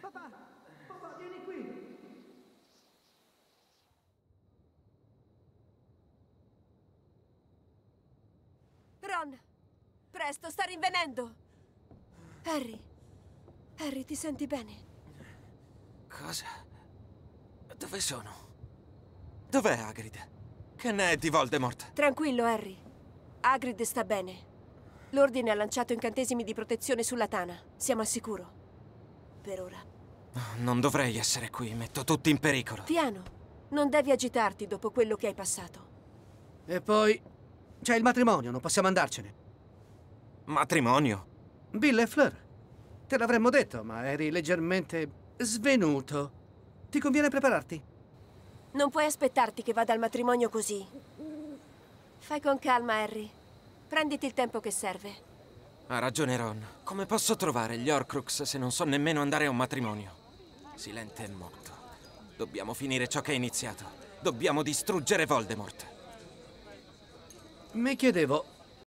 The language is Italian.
Papà, papà, vieni qui. Ron, presto, sta rinvenendo. Harry, Harry, ti senti bene? Cosa? Dove sono? Dov'è Hagrid? Che ne è di Voldemort? Tranquillo, Harry. Hagrid sta bene. L'Ordine ha lanciato incantesimi di protezione sulla tana. Siamo al sicuro per ora. Non dovrei essere qui, metto tutti in pericolo. Piano, non devi agitarti dopo quello che hai passato. E poi c'è il matrimonio, non possiamo andarcene. Matrimonio? Bill e Fleur. Te l'avremmo detto, ma eri leggermente svenuto. Ti conviene prepararti. Non puoi aspettarti che vada al matrimonio così. Fai con calma, Harry. Prenditi il tempo che serve. Ha ragione Ron. Come posso trovare gli Horcrux se non so nemmeno andare a un matrimonio? Silente è morto. Dobbiamo finire ciò che è iniziato. Dobbiamo distruggere Voldemort. Mi chiedevo,